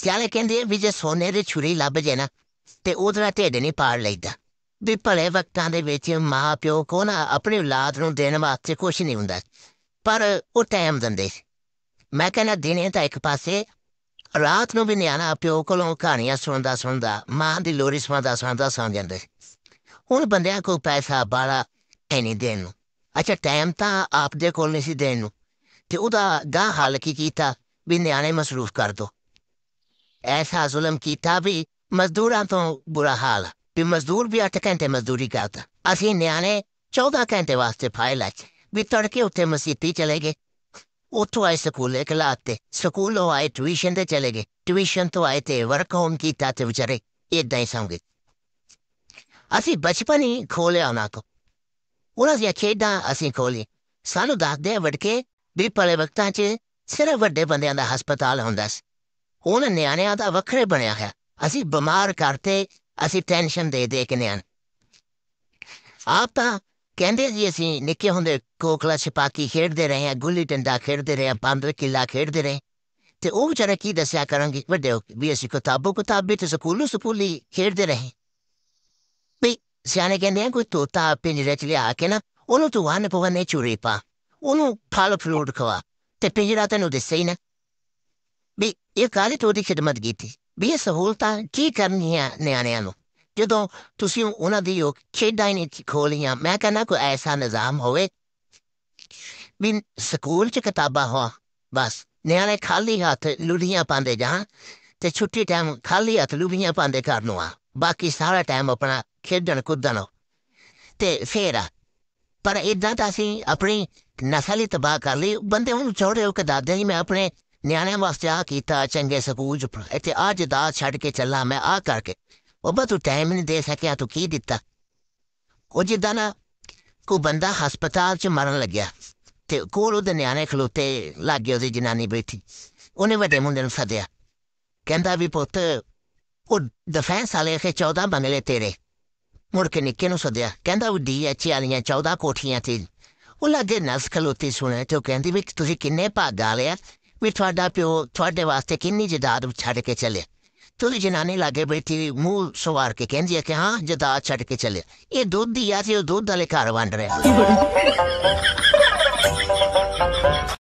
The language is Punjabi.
ਸਿਆਣੇ ਕਹਿੰਦੇ ਵੀ ਜੇ ਸੋਨੇ ਦੀ ਛੁਰੀ ਲੱਭ ਜੇ ਨਾ ਤੇ ਉਹਦਾ ਢਿੱਡ ਨਹੀਂ ਪਾੜ ਲੈਂਦਾ ਵੀ ਭਲੇ ਵਕਤਾਂ ਦੇ ਵਿੱਚ ਮਾਂ ਪਿਓ ਕੋ ਨਾ ਆਪਣੀ ਔਲਾਦ ਨੂੰ ਦੇਣ ਵਾਸਤੇ ਕੁਝ ਨਹੀਂ ਹੁੰਦਾ ਪਰ ਉਹ ਟਾਈਮ ਦਿੰਦੇ ਮੈਂ ਕਹਿੰਦਾ ਦਿਨੇ ਤਾਂ ਇੱਕ ਪਾਸੇ ਰਾਤ ਨੂੰ ਵੀ ਨਿਆਣਾ ਪਿਓ ਕੋਲੋਂ ਕਹਾਣੀਆਂ ਸੁਣਦਾ ਸੁਣਦਾ ਮਾਂ ਦੀ ਲੋਰੀ ਸੁਣਦਾ ਸੁਣਦਾ ਸੌਂ ਜਾਂਦੇ ਹੁਣ ਬੰਦਿਆਂ ਕੋਲ ਪੈਸਾ ਬਾਲਾ ਐਨੀ ਦੇਣ ਨੂੰ ਅੱਛਾ ਟਾਈਮ ਤਾਂ ਆਪਦੇ ਕੋਲ ਨਹੀਂ ਸੀ ਦੇਣ ਨੂੰ ਤੇ ਉਹਦਾ ਗਾਂ ਹਾਲ ਕੀ ਕੀਤਾ ਵੀ ਨਿਆਣੇ ਮਸਰੂਫ ਕਰ ਦੋ ਐਸਾ ਜ਼ੁਲਮ ਕੀਤਾ ਵੀ ਮਜ਼ਦੂਰਾਂ ਤੋਂ ਬੁਰਾ ਹਾਲ ਵੀ ਮਜ਼ਦੂਰ ਵੀ 8 ਘੰਟੇ ਮਜ਼ਦੂਰੀ ਕਰਦਾ ਅਸੀਂ ਨਿਆਣੇ 14 ਘੰਟੇ ਵਾਸਤੇ ਫਾਇਲ ਚ ਵੀ ਤੜਕੇ ਉੱਥੇ ਮਸੀਤੀ ਚਲੇ ਗਏ ਉੱਥੋਂ ਆਏ ਸਕੂਲੇ ਕਲਾਤੇ ਸਕੂਲੋਂ ਆਏ ਟਿਊਸ਼ਨ ਤੇ ਚਲੇ ਗਏ ਟਿਊਸ਼ਨ ਤੋਂ ਆਏ ਤੇ ਵਰਕ ਹੋਮ ਕੀਤਾ ਤੇ ਵਿਚਾਰੇ ਇਦਾਂ ਹੀ ਸੌਂ ਗਏ ਅਸੀਂ ਬਚਪਨ ਹੀ ਖੋਲਿਆ ਨਾ ਕੋ ਉਹਨਾਂ ਦੀਆਂ ਖੇਡਾਂ ਅਸੀਂ ਖੋਲੀ ਸਾਨੂੰ ਦੱਸਦੇ ਵੜਕੇ ਵੀ ਪਲੇ ਵਕਤਾਂ 'ਚ ਸਿਰਫ ਵੱਡੇ ਬੰਦਿਆਂ ਦਾ ਹਸਪਤਾਲ ਹੁੰਦਾ ਸੀ ਹੁਣ ਨਿਆਣਿਆਂ ਦਾ ਵੱਖਰੇ ਬਣਿਆ ਹੈ ਅਸੀਂ ਬਿਮਾਰ ਕਰਤੇ ਅਸੀਂ ਟੈਨਸ਼ਨ ਦੇ ਦੇ ਕੇ ਨਿਆਣ ਆਪ ਤਾਂ ਕਹਿੰਦੇ ਜੀ ਅਸੀਂ ਨਿੱਕੇ ਹੁੰਦੇ ਕੋਕਲਾ ਛਪਾਕੀ ਖੇਡਦੇ ਰਹੇ ਆ ਗੁੱਲੀ ਡੰਡਾ ਖੇਡਦੇ ਰਹੇ ਆ ਬਾਂਦਰ ਕਿਲਾ ਖੇਡਦੇ ਰਹੇ ਤੇ ਉਹ ਵਿਚਾਰਾ ਕੀ ਦੱਸਿਆ ਕਰਾਂਗੇ ਵੱਡੇ ਹੋ ਵੀ ਅਸੀਂ ਕਿਤਾਬੋ ਕਿਤਾਬੀ ਤੇ ਸਕੂਲੋਂ ਸਕੂਲੀ ਖੇਡਦੇ ਰਹੇ ਵੀ ਸਿਆਣੇ ਕਹਿੰਦੇ ਆ ਕੋਈ ਤੋਤਾ ਪਿੰਜਰੇ ਚ ਲਿਆ ਕੇ ਨਾ ਉਹਨੂੰ ਤੂੰ ਪਵਾ ਨਹੀਂ ਚੁਰੀ ਪਾ ਉਹਨੂੰ ਫਲ ਫਲੂਟ ਖਵਾ ਤੇ ਪਿੰਜਰਾ ਤੈਨੂੰ ਦੱਸੇ ਹੀ ਨਾ ਵੀ ਇਹ ਕਾਲੀ ਤੋਂ ਦੀ ਖਿਦਮਤ ਕੀਤੀ ਵੀ ਇਹ ਸਹੂਲਤਾਂ ਕੀ ਕਰਨੀਆਂ ਨਿਆਣਿਆਂ ਨੂੰ ਜਦੋਂ ਤੁਸੀਂ ਉਹਨਾਂ ਦੀ ਉਹ ਖੇਡਾਂ ਨਹੀਂ ਖੋਲੀਆਂ ਮੈਂ ਕਹਿੰਦਾ ਕੋਈ ਐਸਾ ਨਿਜ਼ਾਮ ਹੋਵੇ ਵੀ ਸਕੂਲ 'ਚ ਕਿਤਾਬਾਂ ਹੋ ਬਸ ਨਿਆਣੇ ਖਾਲੀ ਹੱਥ ਲੁੜੀਆਂ ਪਾਉਂਦੇ ਜਾਂ ਤੇ ਛੁੱਟੀ ਟਾਈਮ ਖਾਲੀ ਹੱਥ ਲੁੜੀਆਂ ਪਾਉਂਦੇ ਘਰ ਨੂੰ ਆ ਬਾਕੀ ਸਾਰਾ ਟਾਈਮ ਆਪਣਾ ਖੇਡਣ ਕੁੱਦਣ ਤੇ ਫੇਰ ਪਰ ਇਦਾਂ ਤਾਂ ਅਸੀਂ ਆਪਣੀ ਨਸਲ ਹੀ ਤਬਾਹ ਕਰ ਲਈ ਬੰਦੇ ਉਹਨੂੰ ਚੋੜੇ ਹੋ ਕੇ ਦਾਦੇ ਜੀ ਮੈਂ ਆਪਣੇ ਨਿਆਣਿਆਂ ਵਾਸਤੇ ਆ ਕੀਤਾ ਚੰਗੇ ਸਬੂਜ ਇੱਥੇ ਅੱਜ ਦਾ ਛੱਡ ਕੇ ਚੱਲਾ ਮੈਂ ਆ ਕਰਕੇ ਬਾਬਾ ਤੂੰ ਟਾਈਮ ਨਹੀਂ ਦੇ ਸਕਿਆ ਤੂੰ ਕੀ ਦਿੱਤਾ ਉਹ ਜਿੱਦਾਂ ਨਾ ਕੋ ਬੰਦਾ ਹਸਪਤਾਲ 'ਚ ਮਰਨ ਲੱਗਿਆ ਤੇ ਕੋਲ ਉਹਦੇ ਨਿਆਣੇ ਖਲੋਤੇ ਲੱਗੇ ਉਹਦੀ ਜਨਾਨੀ ਬੈਠੀ ਉਹਨੇ ਵੱਡੇ ਮੁੰਡੇ ਨੂੰ ਸੱਦਿਆ ਕਹਿੰਦਾ ਵੀ ਪੁੱਤ ਉਹ ਡਿਫੈਂਸ ਵਾਲੇ ਕੇ 14 ਬੰਗਲੇ ਤੇਰੇ ਮੁੜ ਕੇ ਨਿੱਕੇ ਨੂੰ ਸੱਦਿਆ ਕਹਿੰਦਾ ਉਹ ਡੀ ਐਚ ਵਾਲੀਆਂ 14 ਕੋਠੀਆਂ ਤੇ ਉਹ ਲੱਗੇ ਨਸ ਖਲੋਤੀ ਸੁਣੇ ਤੇ ਉਹ ਕਹਿੰਦੀ ਵੀ ਤੁਸੀਂ ਕਿੰਨੇ ਭਾਗਾ ਲਿਆ ਵੀ ਤੁਹਾਡਾ ਪਿਓ ਤੁਹਾਡੇ ਵਾਸਤੇ ਕਿੰਨੀ ਜਾਇਦਾਦ ਛੱਡ ਕੇ ਚਲੇ ਤੁਲੀ ਜਨਾਨੀ ਲਾਗੇ ਬੈਠੀ ਮੂੰਹ ਸਵਾਰ ਕੇ ਕਹਿੰਦੀ ਹੈ ਕਿ ਹਾਂ ਜਾਇਦਾਦ ਛੱਡ ਕੇ ਚਲੇ ਇਹ ਦੁੱਧ ਦੀ ਆ ਤੇ ਉਹ ਦੁੱਧ ਵਾਲੇ ਘਰ ਵੰਡ ਰਿਹਾ